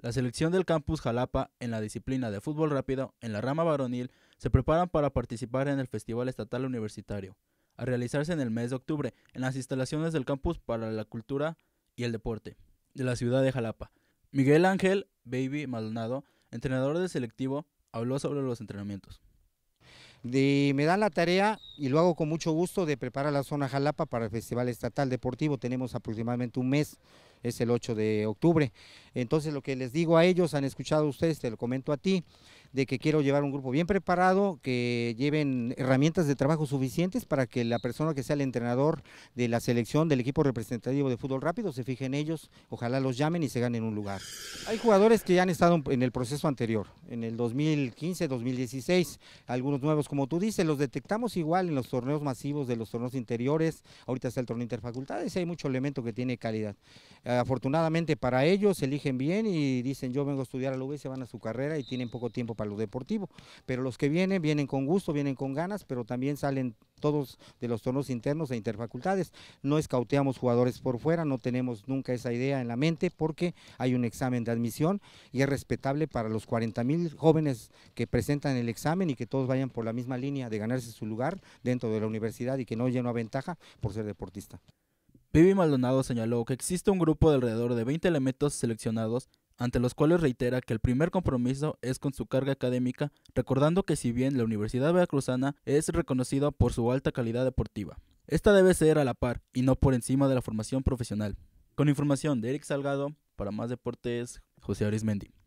La selección del campus Jalapa en la disciplina de fútbol rápido en la rama varonil se preparan para participar en el Festival Estatal Universitario, a realizarse en el mes de octubre en las instalaciones del campus para la cultura y el deporte de la ciudad de Jalapa. Miguel Ángel Baby Maldonado, entrenador del selectivo, habló sobre los entrenamientos me dan la tarea y lo hago con mucho gusto de preparar la zona Jalapa para el Festival Estatal Deportivo. Tenemos aproximadamente un mes, es el 8 de octubre. Entonces lo que les digo a ellos, han escuchado ustedes, te lo comento a ti, de que quiero llevar un grupo bien preparado, que lleven herramientas de trabajo suficientes para que la persona que sea el entrenador de la selección del equipo representativo de fútbol rápido se fije en ellos, ojalá los llamen y se ganen un lugar. Hay jugadores que ya han estado en el proceso anterior, en el 2015, 2016, algunos nuevos como tú dices, los detectamos igual en los torneos masivos de los torneos interiores, ahorita está el torneo interfacultades hay mucho elemento que tiene calidad. Afortunadamente para ellos eligen bien y dicen yo vengo a estudiar a la UB, se van a su carrera y tienen poco tiempo para lo deportivo. Pero los que vienen, vienen con gusto, vienen con ganas, pero también salen todos de los tonos internos e interfacultades. No escauteamos jugadores por fuera, no tenemos nunca esa idea en la mente porque hay un examen de admisión y es respetable para los 40 mil jóvenes que presentan el examen y que todos vayan por la misma línea de ganarse su lugar dentro de la universidad y que no lleno a ventaja por ser deportista. Vivi Maldonado señaló que existe un grupo de alrededor de 20 elementos seleccionados ante los cuales reitera que el primer compromiso es con su carga académica, recordando que si bien la Universidad Veracruzana es reconocida por su alta calidad deportiva, esta debe ser a la par y no por encima de la formación profesional. Con información de Eric Salgado, para más deportes, José Arismendi.